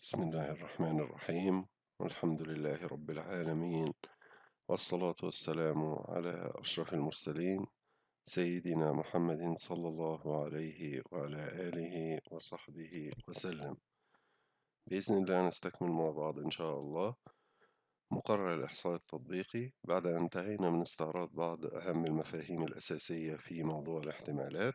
بسم الله الرحمن الرحيم والحمد لله رب العالمين والصلاة والسلام على أشرف المرسلين سيدنا محمد صلى الله عليه وعلى آله وصحبه وسلم بإذن الله نستكمل مع بعض إن شاء الله مقرر الإحصاء التطبيقي بعد أن انتهينا من استعراض بعض أهم المفاهيم الأساسية في موضوع الاحتمالات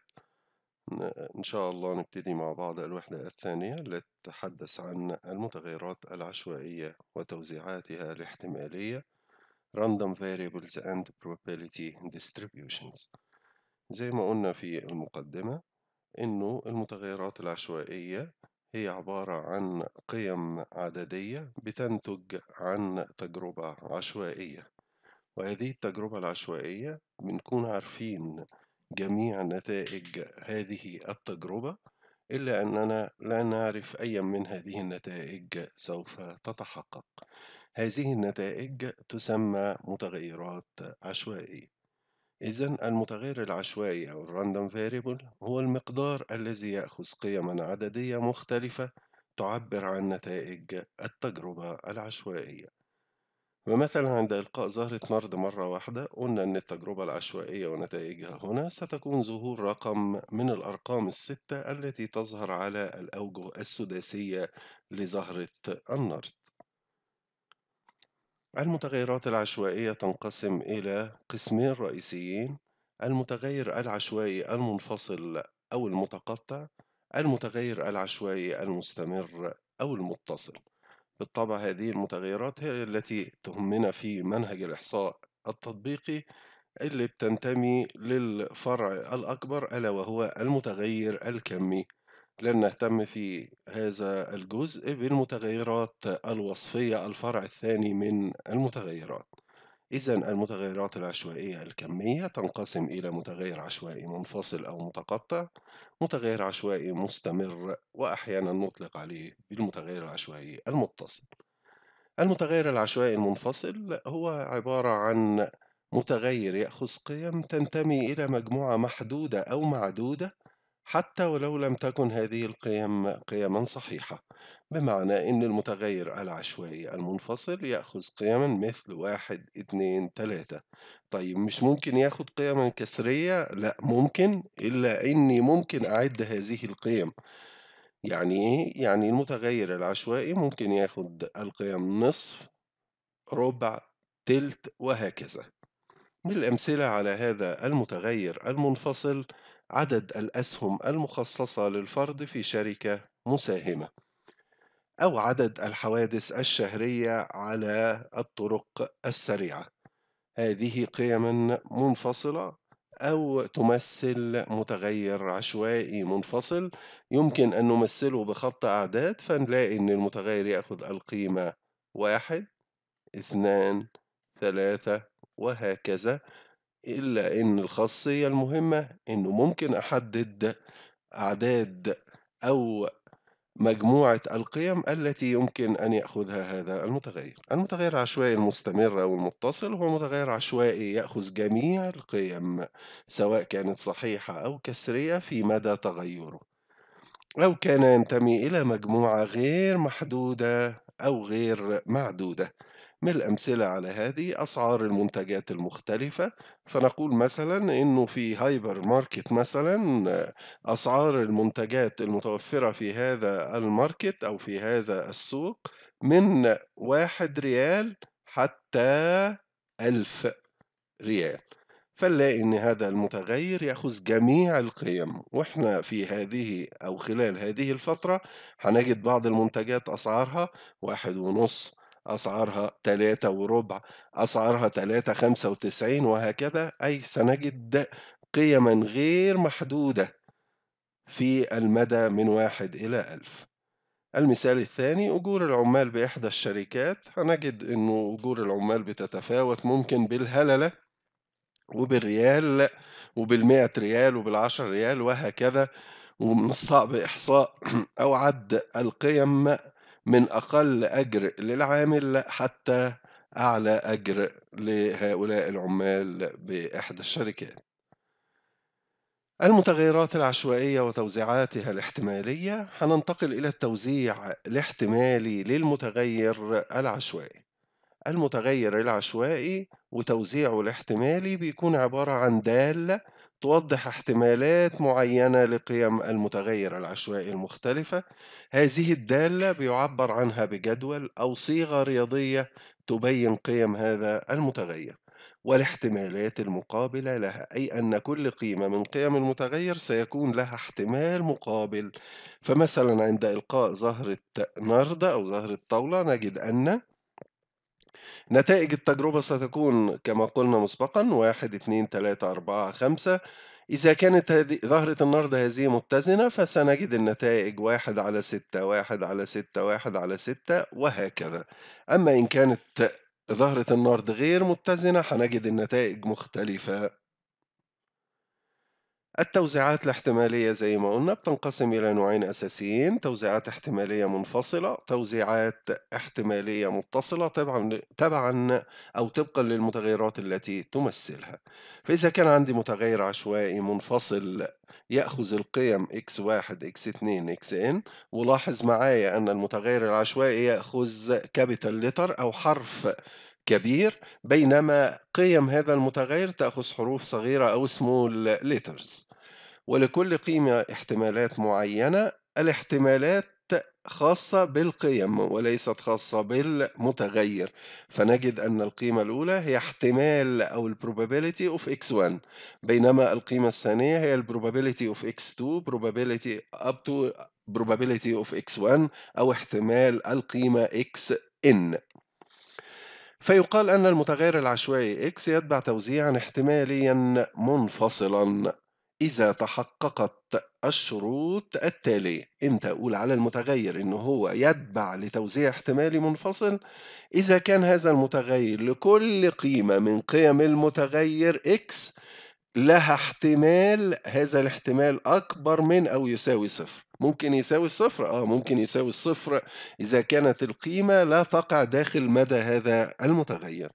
إن شاء الله نبتدي مع بعض الوحدة الثانية التي تتحدث عن المتغيرات العشوائية وتوزيعاتها الاحتمالية Random Variables and Probability Distributions زي ما قلنا في المقدمة إنه المتغيرات العشوائية هي عبارة عن قيم عددية بتنتج عن تجربة عشوائية وهذه التجربة العشوائية بنكون عارفين جميع نتائج هذه التجربة إلا أننا لا نعرف أي من هذه النتائج سوف تتحقق هذه النتائج تسمى متغيرات عشوائية إذا المتغير العشوائي أو الراندوم فاريبل هو المقدار الذي يأخذ قيما عددية مختلفة تعبر عن نتائج التجربة العشوائية ومثلا عند إلقاء زهرة نرد مرة واحدة قلنا إن التجربة العشوائية ونتائجها هنا ستكون ظهور رقم من الأرقام الستة التي تظهر على الأوجه السداسية لزهرة النرد. المتغيرات العشوائية تنقسم إلى قسمين رئيسيين المتغير العشوائي المنفصل أو المتقطع المتغير العشوائي المستمر أو المتصل بالطبع هذه المتغيرات هي التي تهمنا في منهج الإحصاء التطبيقي اللي بتنتمي للفرع الأكبر ألا وهو المتغير الكمي لن نهتم في هذا الجزء بالمتغيرات الوصفية الفرع الثاني من المتغيرات إذا المتغيرات العشوائية الكمية تنقسم إلى متغير عشوائي منفصل أو متقطع، متغير عشوائي مستمر، وأحيانا نطلق عليه بالمتغير العشوائي المتصل. المتغير العشوائي المنفصل هو عبارة عن متغير يأخذ قيم تنتمي إلى مجموعة محدودة أو معدودة حتى ولو لم تكن هذه القيم قيما صحيحة بمعنى أن المتغير العشوائي المنفصل يأخذ قيما مثل واحد اتنين تلاتة طيب مش ممكن ياخد قيما كسرية؟ لا ممكن إلا أني ممكن أعد هذه القيم يعني إيه؟ يعني المتغير العشوائي ممكن ياخد القيم نصف ربع تلت وهكذا من الأمثلة على هذا المتغير المنفصل عدد الأسهم المخصصة للفرد في شركة مساهمة أو عدد الحوادث الشهرية على الطرق السريعة هذه قيم منفصلة أو تمثل متغير عشوائي منفصل يمكن أن نمثله بخط أعداد فنلاقي أن المتغير يأخذ القيمة واحد اثنان ثلاثة وهكذا إلا إن الخاصية المهمة إنه ممكن أحدد أعداد أو مجموعة القيم التي يمكن أن يأخذها هذا المتغير المتغير العشوائي المستمر أو المتصل هو متغير عشوائي يأخذ جميع القيم سواء كانت صحيحة أو كسرية في مدى تغيره أو كان ينتمي إلى مجموعة غير محدودة أو غير معدودة من الأمثلة على هذه أسعار المنتجات المختلفة فنقول مثلا إنه في هايبر ماركت مثلا أسعار المنتجات المتوفرة في هذا الماركت أو في هذا السوق من واحد ريال حتى ألف ريال فنلاقي إن هذا المتغير يأخذ جميع القيم وإحنا في هذه أو خلال هذه الفترة هنجد بعض المنتجات أسعارها واحد ونص أسعارها تلاتة وربع أسعارها تلاتة خمسة وتسعين وهكذا أي سنجد قيما غير محدودة في المدى من واحد إلى ألف المثال الثاني أجور العمال بإحدى الشركات هنجد أنه أجور العمال بتتفاوت ممكن بالهللة وبالريال وبالمئة ريال وبالعشر ريال وهكذا ومن الصعب إحصاء أو عد القيم من أقل أجر للعامل حتى أعلى أجر لهؤلاء العمال بإحدى الشركات. المتغيرات العشوائية وتوزيعاتها الاحتمالية هننتقل إلى التوزيع الاحتمالي للمتغير العشوائي المتغير العشوائي وتوزيعه الاحتمالي بيكون عبارة عن دالة توضح احتمالات معينة لقيم المتغير العشوائي المختلفة هذه الدالة بيعبر عنها بجدول أو صيغة رياضية تبين قيم هذا المتغير والاحتمالات المقابلة لها أي أن كل قيمة من قيم المتغير سيكون لها احتمال مقابل فمثلا عند إلقاء زهرة نردة أو زهرة طاولة نجد أن نتائج التجربة ستكون كما قلنا مسبقا واحد اتنين تلاتة أربعة خمسة إذا كانت هذه ظهرت النهاردة هذه متزنة فسنجد النتائج واحد على ستة واحد على ستة واحد على ستة وهكذا أما إن كانت ظهرة النهاردة غير متزنة هنجد النتائج مختلفة التوزيعات الاحتمالية زي ما قلنا بتنقسم إلى نوعين أساسيين توزيعات احتمالية منفصلة توزيعات احتمالية متصلة تبعا تبعا أو طبقا للمتغيرات التي تمثلها فإذا كان عندي متغير عشوائي منفصل يأخذ القيم x1 x2 xn ولاحظ معايا أن المتغير العشوائي يأخذ كابيتال لتر أو حرف كبير بينما قيم هذا المتغير تأخذ حروف صغيرة أو small letters ولكل قيمة احتمالات معينة الاحتمالات خاصة بالقيم وليست خاصة بالمتغير فنجد أن القيمة الأولى هي احتمال أو probability of x1 بينما القيمة الثانية هي probability of x2 probability up to probability of x1 أو احتمال القيمة xn فيقال أن المتغير العشوائي x يتبع توزيعا احتماليا منفصلا إذا تحققت الشروط التالية إمتى أقول على المتغير إن هو يتبع لتوزيع احتمالي منفصل إذا كان هذا المتغير لكل قيمة من قيم المتغير x لها احتمال هذا الاحتمال أكبر من أو يساوي صفر ممكن يساوي الصفر اه ممكن يساوي الصفر إذا كانت القيمة لا تقع داخل مدى هذا المتغير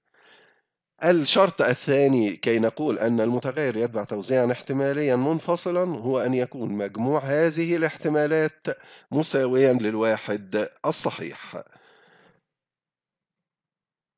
الشرط الثاني كي نقول أن المتغير يتبع توزيعا احتماليا منفصلا هو أن يكون مجموع هذه الاحتمالات مساويا للواحد الصحيح